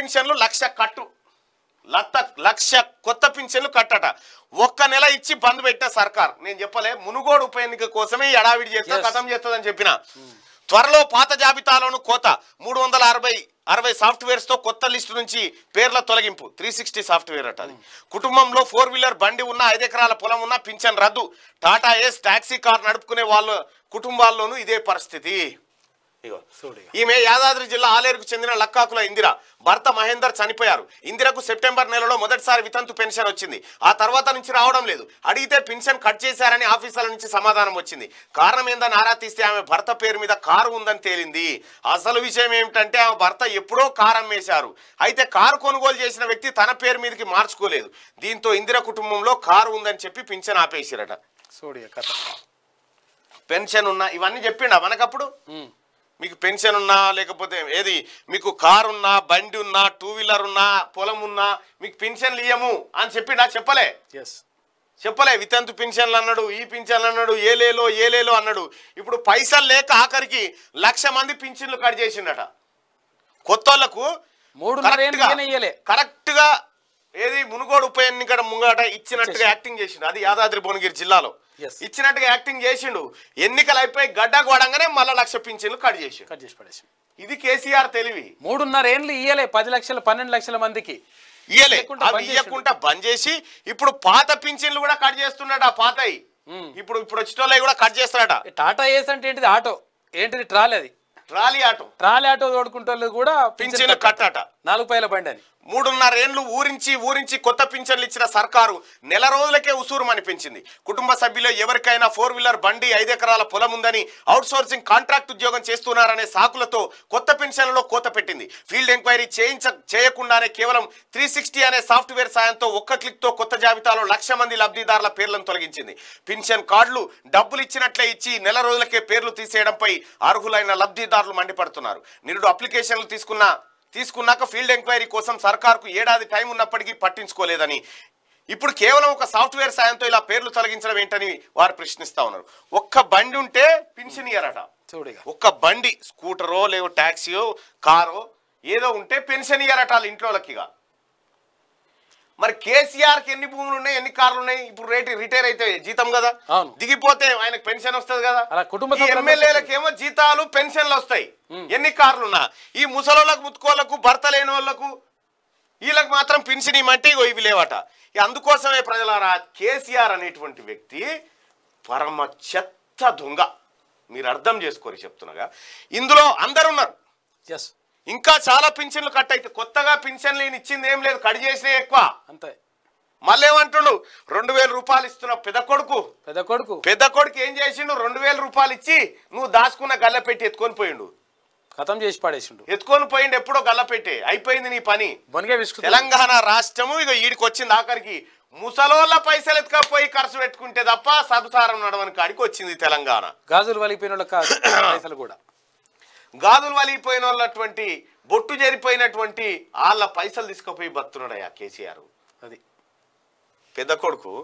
పింఛన్లు లక్ష కట్టు లత లక్ష కొత్త పింఛన్లు కట్టట ఒక్క నెల ఇచ్చి బంద్ పెట్టిన సర్కార్ నేను చెప్పలే మునుగోడు ఉప ఎన్నిక కోసమే ఎడావిడి చేస్తా కథం చేస్తుందని చెప్పిన త్వరలో పాత జాబితాలోను కోత మూడు వందల అరవై అరవై సాఫ్ట్వేర్స్తో కొత్త లిస్టు నుంచి పేర్ల తొలగింపు త్రీ సిక్స్టీ సాఫ్ట్వేర్ అట అది కుటుంబంలో ఫోర్ వీలర్ బండి ఉన్న ఐదు ఎకరాల పొలం ఉన్న పింఛన్ రద్దు టాటా ఏస్ టాక్సీ కార్ నడుపుకునే వాళ్ళ కుటుంబాల్లోనూ ఇదే పరిస్థితి ఈమె యాదాద్రి జిల్లా ఆలేరుకు చెందిన లక్కాకుల ఇందిరా భర్త మహేందర్ చనిపోయారు ఇందిరకు సెప్టెంబర్ నెలలో మొదటిసారి వితంతు పెన్షన్ వచ్చింది ఆ తర్వాత నుంచి రావడం లేదు అడిగితే పెన్షన్ కట్ చేశారని ఆఫీసర్ల నుంచి సమాధానం వచ్చింది కారణం ఏందని ఆరా తీస్తే ఆమె భర్త పేరు మీద కారు ఉందని తేలింది అసలు విషయం ఏమిటంటే ఆమె భర్త ఎప్పుడో కారు అమ్మేశారు అయితే కారు కొనుగోలు చేసిన వ్యక్తి తన పేరు మీదకి మార్చుకోలేదు దీంతో ఇందిర కుటుంబంలో కారు ఉందని చెప్పి పింఛన్ ఆపేసారట సోడియా కథ పెన్షన్ ఉన్నా ఇవన్నీ చెప్పిండా మనకప్పుడు మీకు పెన్షన్ ఉన్నా లేకపోతే ఏది మీకు కారు ఉన్నా బండి ఉన్నా టూ వీలర్ ఉన్నా పొలం ఉన్నా మీకు పెన్షన్లు ఇయ్యము అని నాకు చెప్పలే ఎస్ చెప్పలే వితంతు పెన్షన్లు అన్నాడు ఈ పింఛన్లు అన్నాడు ఏలేలో ఏలేలో అన్నాడు ఇప్పుడు పైసలు లేక ఆఖరికి లక్ష మంది పింఛన్లు కట్ చేసిండట కొత్త వాళ్ళకు మూడు కరెక్ట్గా ఏది మునుగోడు ఉప ఇక్కడ ముంగట ఇచ్చినట్టుగా యాక్టింగ్ చేసిండు అది యాదాద్రి భువనగిరి జిల్లాలో ఇచ్చినట్టుగా యాక్టింగ్ చేసిండు ఎన్నికలు అయిపోయి గడ్డ గోడంగానే మళ్ళీ లక్ష పింఛన్లు కట్ చేసి కట్ చేసి పడేసి ఇది కేసీఆర్ తెలివి మూడున్నర ఏండ్లు ఇయ్యలే పది లక్షలు పన్నెండు లక్షల మందికి ఇయ్యలే ఇయ్యకుండా బంద్ చేసి ఇప్పుడు పాత పింఛన్లు కూడా కట్ చేస్తున్నాడు ఆ పాతయి ఇప్పుడు ఇప్పుడు వచ్చేటోళ్ళ కూడా కట్ చేస్తున్నాడు టాటా ఏస్ అంటే ఏంటిది ఆటో ఏంటిది ట్రాలీ అది ట్రాలీ ఆటో ట్రాలీ ఆటో తోడుకుంటే కూడా పింఛన్ కట్టట నాలుగు పైల బండి అని మూడున్నర ఊరించి ఊరించి కొత్త పింఛన్లు ఇచ్చిన సర్కారు నెల రోజులకే ఉసూరు అనిపించింది కుటుంబ సభ్యులు ఎవరికైనా ఫోర్ వీలర్ బండి ఐదు ఎకరాల పొలం ఉందని సోర్సింగ్ కాంట్రాక్ట్ ఉద్యోగం చేస్తున్నారనే సాకులతో కొత్త పింఛన్లలో కోత పెట్టింది ఫీల్డ్ ఎంక్వైరీ చేయించ చేయకుండానే కేవలం త్రీ సిక్స్టీ అనే సాఫ్ట్వేర్ సాయంతో ఒక్క క్లిక్తో కొత్త జాబితాలో లక్ష మంది లబ్ధిదారుల పేర్లను తొలగించింది పెన్షన్ కార్డులు డబ్బులు ఇచ్చినట్లే ఇచ్చి నెల రోజులకే పేర్లు తీసేయడంపై అర్హులైన లబ్ధిదారులు మండిపడుతున్నారు నిరుడు అప్లికేషన్లు తీసుకున్న తీసుకున్నాక ఫీల్డ్ ఎంక్వైరీ కోసం సర్కార్కు ఏడాది టైం ఉన్నప్పటికీ పట్టించుకోలేదని ఇప్పుడు కేవలం ఒక సాఫ్ట్వేర్ సాయంతో ఇలా పేర్లు తొలగించడం ఏంటని వారు ప్రశ్నిస్తా ఉన్నారు ఒక్క బండి ఉంటే పెన్షన్ ఇయ్యారట ఒక్క బండి స్కూటరో లేవు ట్యాక్సీయో కారో ఏదో ఉంటే పెన్షన్ ఇయ్యారట వాళ్ళ ఇంట్లోలకిగా మరి కేసీఆర్కి ఎన్ని భూములు ఉన్నాయి ఎన్ని కార్లు ఉన్నాయి ఇప్పుడు రేటు రిటైర్ అయితే జీతం కదా దిగిపోతే ఆయనకు పెన్షన్ వస్తుంది కదా కుటుంబ ఎమ్మెల్యేలకేమో జీతాలు పెన్షన్లు వస్తాయి ఎన్ని ఉన్నా ఈ ముసలోళ్ళకు ముత్తుకోళ్లకు భర్త లేని వాళ్ళకు వీళ్ళకి మాత్రం పెన్షన్ ఇవ్వమంటే ఇవి లేవట అందుకోసమే ప్రజలారా కేసీఆర్ అనేటువంటి వ్యక్తి పరమ చెత్త దొంగ మీరు అర్థం చేసుకోరు చెప్తున్నాగా ఇందులో అందరున్నారు ఎస్ ఇంకా చాలా పింఛన్లు కట్ అయితే కొత్తగా పింఛన్లు ఈయన ఇచ్చింది ఏం లేదు కట్ చేసినవి ఎక్కువ అంతే మళ్ళీ ఏమంటుండు రెండు వేల రూపాయలు ఇస్తున్న పెద్ద కొడుకు పెద్ద కొడుకు పెద్ద కొడుకు ఏం చేసిండు రెండు వేల రూపాయలు ఇచ్చి నువ్వు దాచుకున్న గల్ల పెట్టి ఎత్తుకొని పోయిండు ఖతం చేసి పడేసిండు ఎత్తుకొని పోయిండు ఎప్పుడో గల్ల పెట్టి అయిపోయింది నీ పని తెలంగాణ రాష్ట్రము ఇక ఈడికి వచ్చింది ఆఖరికి ముసలోళ్ళ పైసలు ఎత్తుకపోయి ఖర్చు పెట్టుకుంటే తప్ప సంసారం నడవని కాడికి వచ్చింది తెలంగాణ గాజులు వలిగిపోయిన పైసలు కూడా గాదులు వలిగిపోయిన వాళ్ళటువంటి బొట్టు జరిపోయినటువంటి వాళ్ళ పైసలు తీసుకుపోయి బతున్నాడయ్యా కేసీఆర్ అది పెద్ద కొడుకు